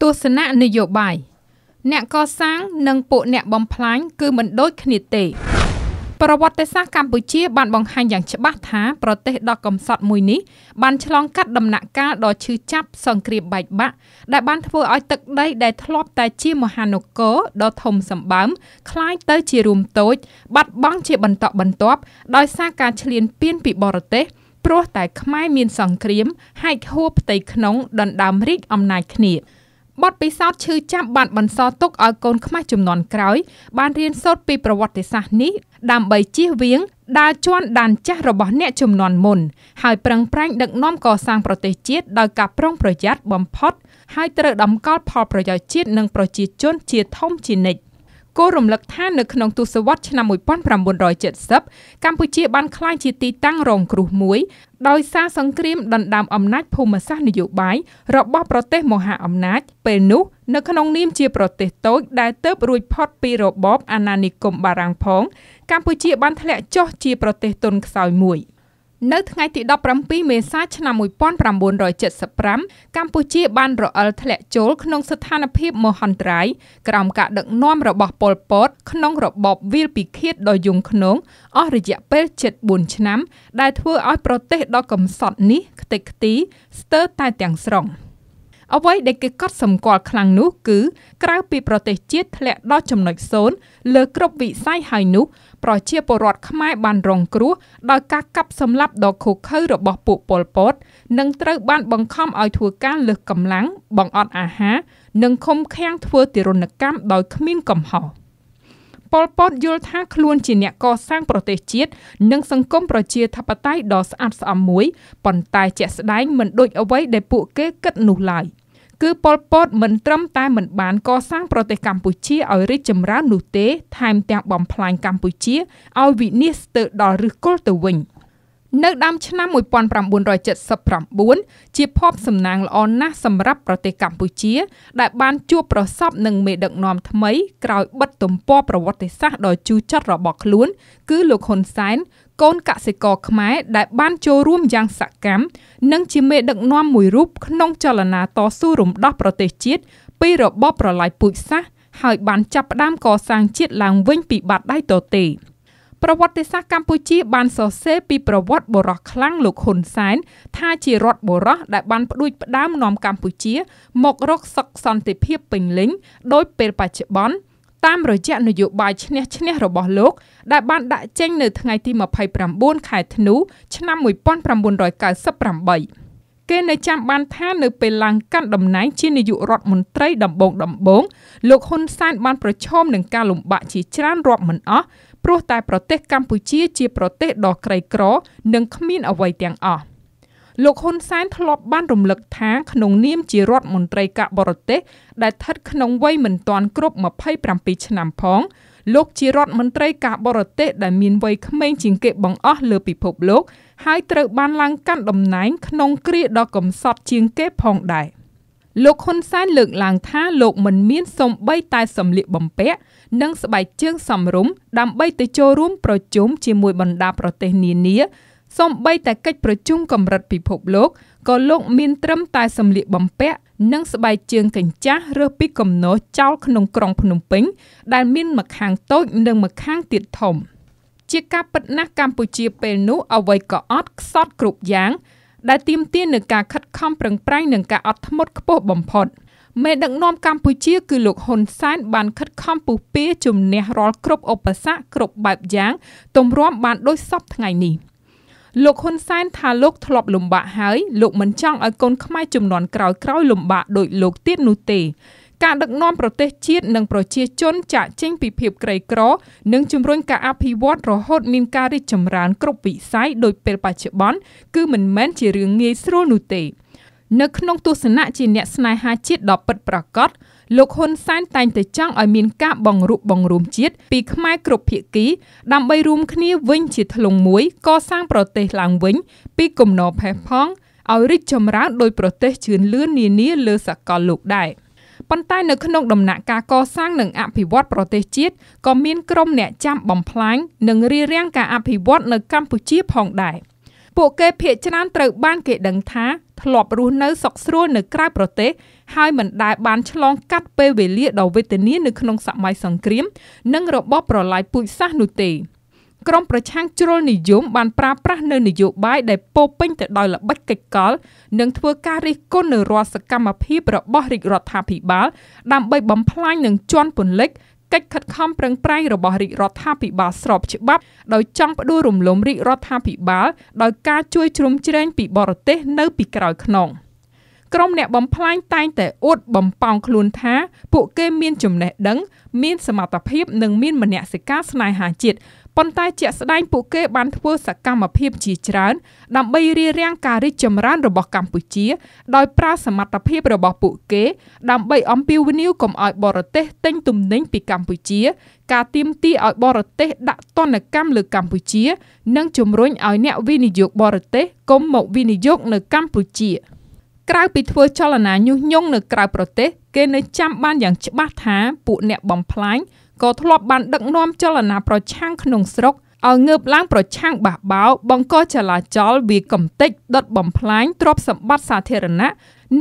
ទស្សនៈនយោបាយអ្នកកសាង និងពួកអ្នក បំផ្លាញគឺមិនដូចគ្នាទេ ប្រវត្តិសាស្ត្រកម្ពុជាបានបង្ហាញយ៉ាងច្បាស់ថាប្រទេសដ៏កំសត់មួយនេះបានឆ្លងកាត់ដំណាក់កាលដ៏ឈឺចាប់សង្គ្រាមបែកបាក់ដែលបានធ្វើឲ្យទឹកដី ដែលធ្លាប់តែជាមហានគរដ៏ធំសម្បើមคล้ายទៅ ជារួមតូច បាត់បង់ជា បន្តបន្ទាប់ដោយសារការឈ្លានពានពីបរទេសព្រោះតែខ្មែរមានសង្គ្រាមហែកហួរផ្ទៃក្នុងដណ្ដើមរាជអំណាចគ្នា។បទពិសោធន៍ឈឺចាប់បានបន្សល់ទុកឲ្យកូនខ្មែរជំនាន់ក្រោយ បានរៀនសូត្រពីប្រវត្តិសាស្ត្រនេះដើម្បីជៀសវាងដើរជន់ដានចាស់របស់អ្នកជំនាន់មុនហើយប្រឹងប្រែងដឹកនាំកសាងប្រទេសជាតិដោយការប្រុងប្រយ័ត្នបំផុតហើយត្រូវតម្កល់ផលប្រយោជន៍ជាតិនិងប្រជាជនជា ធំ ជានិច្ចគោររំលឹកថានៅក្នុងទសវត្សរ៍ឆ្នាំ1970កម្ពុជាបានក្លាយជាទីតាំងរងគ្រោះមួយដោយសារសង្គ្រាមដណ្ដើមអំណាចភូមិសាស្ត្រនយោបាយរបស់ប្រទេសមហាអំណាច ពេលនោះនៅក្នុងនាមជាប្រទេសតូច ដែលទើបរួចផុតពីរបបអាណានិគមបារាំងផងកម្ពុជាបានធ្លាក់ចុះជាប្រទេសទុនខ្សោយមួយ។នៅថ្ងៃទី17មេសាឆ្នាំ1975កម្ពុជាបានរអិលធ្លាក់ចូលក្នុងស្ថានភាពមហន្តរាយក្រោមការដឹកនាំរបស់ប៉ុលពតក្នុងរបបវាលពិឃាតដ៏យង់ឃ្នងអស់រយៈពេល74ឆ្នាំដែលធ្វើឲ្យប្រទេសដ៏កំសត់នេះខ្ទេចខ្ទីស្ទើរតែទាំងស្រុង។អ្វីដែលគេកត់សម្គាល់ខ្លាំងនោះគឺក្រៅពីប្រទេសជាតិធ្លាក់ដល់ចំណុចសូន្យលើគ្រប់វិស័យហើយនោះ ប្រជាពលរដ្ឋខ្មែរបានរងគ្រោះដោយការកាប់សម្លាប់ដ៏ឃោរឃៅរបស់ពួកប៉ុលពតនិងត្រូវបានបង្ខំឲ្យធ្វើការលើសកម្លាំងបង្អត់អាហារនិងឃុំឃាំងធ្វើទារុណកម្មដោយគ្មានកំហុសប៉ុលពតយល់ថាខ្លួនជាអ្នកកសាងប្រទេសជាតិនិងសង្គមប្រជាធិបតេយ្យដ៏ស្អាតស្អំមួយប៉ុន្តែជាក់ស្ដែងមិនដូចអ្វីដែលពួកគេគិតនោះឡើយគឺប៉ុលពតមិនត្រឹមតែមិនបានកសាង ប្រទេសកម្ពុជាឲ្យរីកចម្រើននោះទេថែមទាំងបំផ្លាញកម្ពុជាឲ្យវិនាសស្ទើរដល់ឫសគល់ទៅវិញ។នៅដើមឆ្នាំ1979ជាភ័ព្វសំណាងល្អណាស់សម្រាប់ប្រទេសកម្ពុជាដែលបានជួបប្រសពនឹងមេដឹកនាំថ្មីក្រោយបិទទំព័រប្រវត្តិសាស្ត្រដ៏ជូរចត់របស់ខ្លួនគឺលោកហ៊ុនសែនកូនកសិករខ្មែរដែលបានចូលរួមយ៉ាងសកម្មនិងជាមេដឹកនាំមួយរូបក្នុងចលនាតស៊ូរំដោះប្រទេសជាតិពីរបបប្រល័យពូជសាសន៍ហើយបានចាប់ផ្ដើមកសាងជាតិឡើងវិញពីបាតដៃទទេ។ប្រវត្តិសាស្ត្រកម្ពុជាបានសរសេរពីប្រវត្តិបរោះខ្លាំងលោកហ៊ុនសែនថាជារដ្ឋបរោះដែលបានផ្ដួចផ្ដើមនាំកម្ពុជា មករកសុខសន្តិភាពពេញលេញដោយពេលបច្ចុប្បន្នតាមរយៈនយោបាយឈ្នះឈ្នះរបស់លោកដែលបានដាក់ចេញនៅថ្ងៃទី29ខែធ្នូឆ្នាំ1998គេនៅចាំបានថានៅពេលឡើងកាន់តំណែងជានាយករដ្ឋមន្ត្រីដំបងដំបងលោកហ៊ុនសែនបានប្រឈមនឹងការលំបាកជាច្រើនរាប់មិនអស់ព្រោះតែប្រទេសកម្ពុជាជាប្រទេសដ៏ក្រីក្រនិងគ្មានអ្វីទាំងអស់លោកហ៊ុនសែនធ្លាប់បានរំលឹកថាក្នុងនាមជារដ្ឋមន្ត្រីការបរទេសដែលស្ថិតក្នុងវ័យមិនទាន់គ្រប់27ឆ្នាំផង លោកជារដ្ឋមន្ត្រីការបរទេស ដែលមានវ័យក្មេងជាងគេបង្អស់លើពិភពលោក ហើយត្រូវបានឡើងកាន់តំណែងក្នុងគ្រាដ៏កំសត់ជាងគេផងដែរលោកហ៊ុនសែនលើកឡើងថាលោកមិនមានសំបីតែសម្លៀកបំពាក់និងស្បែកជើងសមរម្យដើម្បីទៅចូលរួមប្រជុំជាមួយបណ្ដាប្រទេសនានាសំបីតែកិច្ចប្រជុំកម្រិតពិភពលោកក៏លោកមានត្រឹមតែសម្លៀកបំពាក់និងស្បែកជើងកញ្ចាស់រើសពីកំណោះចោលក្នុងក្រុងភ្នំពេញដែលមានម្ខាងតូចនិងម្ខាងទៀតធំជាការពិតណាស់កម្ពុជាពេលនោះអ្វីក៏អត់ខ្សត់គ្រប់យ៉ាងដែលទាមទារនឹងការខិតខំប្រឹងប្រែងនិងការអត់ធ្មត់ខ្ពស់បំផុតមេដឹកនាំកម្ពុជាគឺលោកហ៊ុនសែនបានខិតខំពុះពៀជំនះរាល់គ្រប់ឧបសគ្គគ្រប់បែបយ៉ាងទម្រាំបានដូចសពថ្ងៃនេះលោកហ៊ុនសែនថាលោក ធ្លាប់លំបាកហើយលោកមិនចង់ឲ្យកូនខ្មែរជំនាន់ក្រោយៗលំបាកដោយលោកទៀតនោះទេការដឹកនាំប្រទេសជាតិនិងប្រជាជនចាក់ចេញពីភាពក្រីក្រនិងជំរុញការអភិវឌ្ឍរហូតមានការរីកចម្រើនគ្រប់វិស័យដោយពេលបច្ចុប្បន្នគឺមិនមែនជារឿងងាយស្រួលនោះទេ នៅក្នុងទស្សនៈជាអ្នកស្នេហាជាតិដ៏ពិតប្រាកដលោកហ៊ុនសែនតែងតែចង់ឲ្យមានការបង្រួបបង្រួមជាតិពីខ្មែរគ្រប់ភាគីដើម្បីរួមគ្នាវិញជាធ្លុងមួយកសាងប្រទេសឡើងវិញពីគំនរផេះផង់ឲ្យរីកចម្រើនដោយប្រទេសជឿនលឿននានាលើសកលលោកដែរ។ប៉ុន្តែនៅក្នុងដំណាក់កាលកសាងនិងអភិវឌ្ឍប្រទេសជាតិក៏មានក្រុមអ្នកចាំបំផ្លាញនិងរារាំងការអភិវឌ្ឍនៅកម្ពុជាផងដែរពួកគេភ័យច្រើនត្រូវបានគេដឹងថាធ្លាប់រស់នៅសុខស្រួលនៅក្រៅប្រទេស ហើយមិនដែលបានឆ្លងកាត់ពេលវេលាដ៏វេទនានៅក្នុងសម័យសង្គ្រាមនិងរបបប្រល័យពូជសាសន៍នោះទេ។ក្រុមប្រឆាំងជ្រុលនិយមបានប្រើប្រាស់នៅនយោបាយដែលពោពេញទៅដោយល្បិចកិច្ចកលនិងធ្វើការរិះគន់នៅរាល់សកម្មភាពរបស់រាជរដ្ឋាភិបាលដើម្បីបំផ្លាញនិងជន់ពន្លិចកិច្ចខិតខំប្រឹងប្រែងរបស់រាជរដ្ឋាភិបាលស្របច្បាប់ ដោយចង់ផ្ដួលរំលំរាជរដ្ឋាភិបាលដោយការជួយជ្រោមជ្រែងពីបរទេសនៅពីក្រោយខ្នងក្រុមអ្នកបំផ្លាញតែងតែអួតបំប៉ោងខ្លួនថា ពួកគេមានចំណេះដឹង មានសមត្ថភាពនិងមានមនសិការស្នេហាជាតិប៉ុន្តែជាក់ស្ដែងពួកគេបានធ្វើសកម្មភាពជាច្រើន ដើម្បីរារាំងការរីកចម្រើនរបស់កម្ពុជាដោយប្រើសមត្ថភាពរបស់ពួកគេដើម្បីអំពាវនាវកុំឲ្យបរទេសទិញទំនិញពីកម្ពុជា ការទាមទារឲ្យបរទេសដាក់ទណ្ឌកម្មលើកម្ពុជា និងជំរុញឲ្យអ្នកវិនិយោគបរទេសកុំមកវិនិយោគនៅកម្ពុជា ក្រៅពីធ្វើចលនាញុះញង់នៅក្រៅប្រទេស គេនៅចាំបានយ៉ាងច្បាស់ថា ពួកអ្នកបំផ្លាញក៏ធ្លាប់បានដឹកនាំចលនាប្រឆាំងក្នុងស្រុកឲ្យងើបឡើងប្រឆាំងបះបោ បង្កចលាចលវាកំទេចដុតបំផ្លាញទ្រព្យសម្បត្តិសាធារណៈ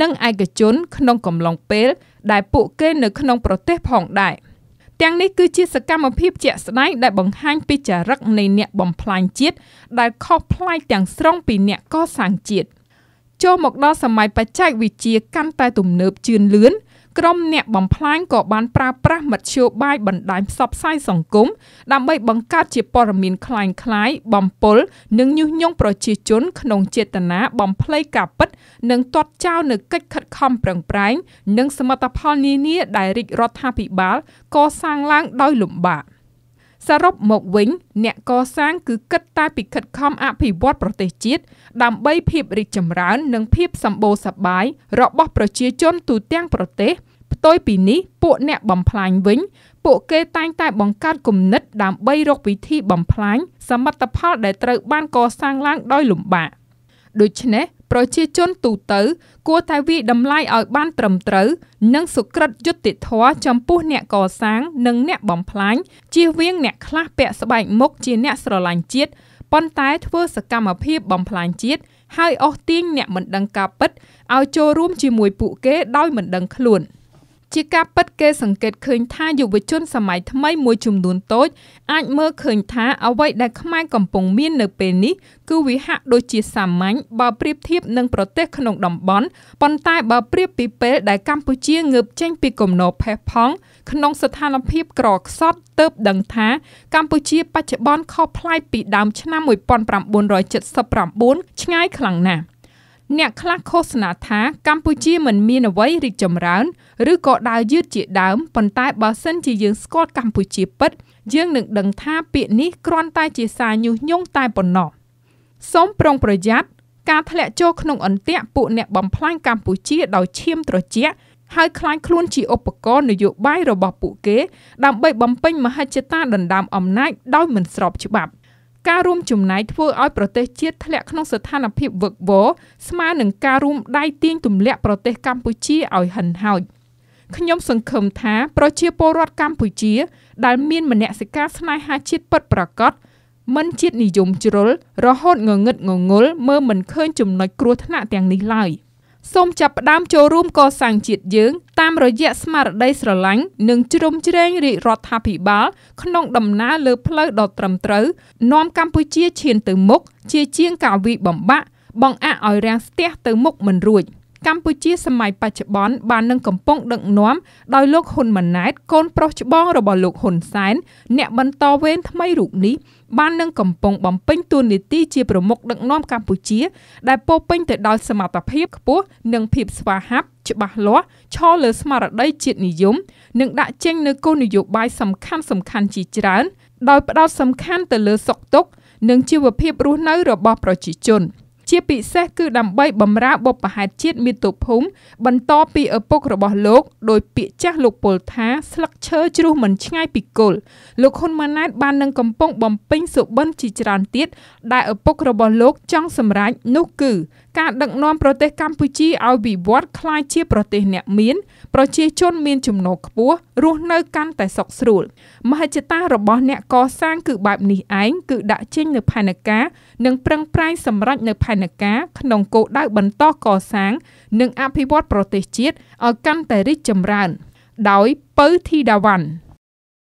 និងឯកជន ក្នុងកំឡុងពេល ដែលពួកគេនៅក្នុង ប្រទេស ផងដែរទាំងនេះគឺជាសកម្មភាពជាក់ស្ដែងដែលបង្ហាញពីចរិតនៃអ្នកបំផ្លាញជាតិដែលខុសប្លែកទាំងស្រុងពីអ្នកកសាងជាតិចូលមកដល់សម័យបច្ចេកវិទ្យាកាន់តែទំនើបជឿនលឿនក្រុមអ្នកបំផ្លាញក៏បានប្រើប្រាស់មធ្យោបាយបណ្ដាញផ្សព្វផ្សាយសង្គមដើម្បីបង្កើតជាព័ត៌មានคล้ายៗបំពុលនិងញុះញង់ប្រជាជនក្នុងចេតនាបំភ្លៃការពិតនិងទាត់ចោលនូវកិច្ចខិតខំប្រឹងប្រែង និងសមិទ្ធផលនានាដែលរាជរដ្ឋាភិបាលកសាងឡើងដោយលំបាក។សរុបមកវិញ អ្នកកសាងគឺគិតតែពីខិតខំអភិវឌ្ឍប្រទេសជាតិដើម្បីភាពរីកចម្រើន និងភាពសម្បូរសប្បាយរបស់ប្រជាជនទូទាំងប្រទេសផ្ទុយពីនេះពួកអ្នកបំផ្លាញវិញ ពួកគេតែងតែ បង្កើតគំនិតដើម្បីរកវិធី បំផ្លាញសមិទ្ធផលដែលត្រូវបានកសាងឡើងដោយលំបាកដូច្នេះ ប្រជាជនទូទៅ គួរតែវាយតម្លៃឲ្យ បាន ត្រឹមត្រូវនិង សុក្រិតយុត្តិធម៌ចំពោះ អ្នកកសាង និងអ្នកបំផ្លាញជៀសវាងអ្នកខ្លះពាក់ស្បែកមុខជាអ្នកស្រឡាញ់ជាតិប៉ុន្តែធ្វើសកម្មភាពបំផ្លាញជាតិហើយអស់ទាញអ្នកមិនដឹងការពិតឲ្យចូលរួមជាមួយពួកគេដោយមិនដឹងខ្លួន។ជាការពិតគេសង្កេតឃើញថាយុវជនសម័យថ្មីមួយចំនួនតូចអាចមើលឃើញថាអ្វីដែលខ្មែរកំពុងមាននៅពេលនេះគឺវាហាក់ដូចជាសាមញ្ញបើប្រៀបធៀបនឹងប្រទេសក្នុងតំបន់ប៉ុន្តែបើប្រៀបពីពេលដែលកម្ពុជាងើបចេញពីគំនរផេះផង់ក្នុងស្ថានភាពក្រខ្សត់ទើបដឹងថា កម្ពុជាបច្ចុប្បន្នខុសប្លែកពីដើមឆ្នាំ1979ឆ្ងាយខ្លាំងណាស់អ្នកខ្លះឃោសនាថា កម្ពុជាមិនមានអ្វីរីកចម្រើនឬក៏ដើរយឺតជាដើមប៉ុន្តែបើសិនជាយើងស្គាល់កម្ពុជាពិតយើងនឹងដឹងថាពាក្យនេះគ្រាន់តែ ជាសារញុះញង់តែប៉ុណ្ណោះសូមប្រុងប្រយ័ត្នការធ្លាក់ចូលក្នុងអន្ទាក់ពួកអ្នកបំផ្លាញកម្ពុជាដោយឈាមត្រជាក់ហើយខ្លាញ់ខ្លួនជាឧបករណ៍នយោបាយរបស់ពួកគេដើម្បីបំពេញមហិច្ឆតា ដណ្ដើមអំណាចដោយមិនស្របច្បាប់ការរួមចំណែកធ្វើឲ្យប្រទេសជាតិធ្លាក់ក្នុងស្ថានភាពវឹកវរស្មើនឹងការរួមដៃទាញទម្លាក់ប្រទេសកម្ពុជាឲ្យហិនហោចខ្ញុំសង្ឃឹមថា ប្រជាពលរដ្ឋកម្ពុជា ដែលមានមនសិការស្នេហាជាតិពិតប្រាកដមិនជាតិនិយមជ្រុលរហូតងងឹតងងុលមើលមិនឃើញចំណុចគ្រោះថ្នាក់ទាំងនេះឡើយ។សូមចាប់ផ្ដើមចូលរួមកសាងជាតិយើង តាមរយៈស្មារតីស្រឡាញ់និងជ្រោមជ្រែងរាជរដ្ឋាភិបាលក្នុងដំណើរលើផ្លូវដ៏ត្រឹមត្រូវ នាំកម្ពុជាឈានទៅមុខជាជាងការវាយបំបាក់បង្អាក់ឲ្យរាំងស្ទះទៅមុខមិនរួច។កម្ពុជាសម័យបច្ចុប្បន្នបាននឹងកំពុង ដឹកនាំដោយលោកហ៊ុនម៉ាណែតកូនប្រុសច្បងរបស់លោកហ៊ុនសែនអ្នកបន្តវេនថ្មីរូបនេះបាននឹងកំពុងបំពេញតួនាទីជាប្រមុខដឹកនាំកម្ពុជាដែលពោពេញទៅដោយសមត្ថភាពខ្ពស់និងភាពស្វាហាប់ច្បាស់លាស់ឈរលើស្មារតីជាតិនិយម និង ដាក់ចេញនូវគោលនយោបាយសំខាន់សំខាន់ជាច្រើនដោយផ្ដោតសំខាន់ទៅលើសុខទុក្ខនិងជីវភាពរស់នៅរបស់ ប្រជាជន។ជាពិសេសគឺដើម្បីបម្រើបុព្វហេតុជាតិមាតុភូមិបន្តពីឪពុករបស់លោក ដោយពាក្យចាស់លោកពលថាស្លឹកឈើជ្រុះមិនឆ្ងាយពីគល់លោកហ៊ុនម៉ាណែតបាននឹងកំពុងបំពេញសុបិនជាច្រើនទៀតដែលឪពុករបស់លោកចង់សម្រេចនោះគឺការដឹកនាំប្រទេសកម្ពុជាឲ្យវិវត្តក្លាយជាប្រទេសអ្នកមានប្រជាជនមានចំណូលខ្ពស់រស់នៅកាន់តែសុខស្រួលមហិច្ឆតារបស់អ្នកកសាងគឺបែបនេះឯងគឺដាក់ចេញនៅផែនការនិងប្រឹងប្រែងសម្រេចនៅផែនការក្នុងគោលដៅបន្តកសាង និងអភិវឌ្ឍប្រទេសជាតិឲ្យកាន់តែរីកចម្រើន ដោយពៅធីដាវ៉ាន់